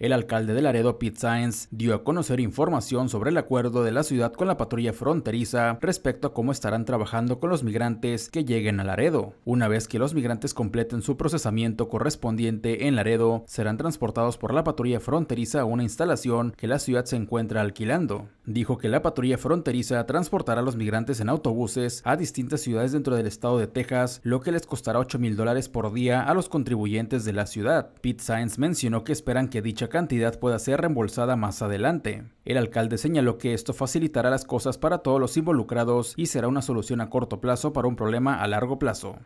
El alcalde de Laredo, Pete Sainz, dio a conocer información sobre el acuerdo de la ciudad con la patrulla fronteriza respecto a cómo estarán trabajando con los migrantes que lleguen a Laredo. Una vez que los migrantes completen su procesamiento correspondiente en Laredo, serán transportados por la patrulla fronteriza a una instalación que la ciudad se encuentra alquilando dijo que la patrulla fronteriza transportará a los migrantes en autobuses a distintas ciudades dentro del estado de Texas, lo que les costará 8 mil dólares por día a los contribuyentes de la ciudad. Pete Sainz mencionó que esperan que dicha cantidad pueda ser reembolsada más adelante. El alcalde señaló que esto facilitará las cosas para todos los involucrados y será una solución a corto plazo para un problema a largo plazo.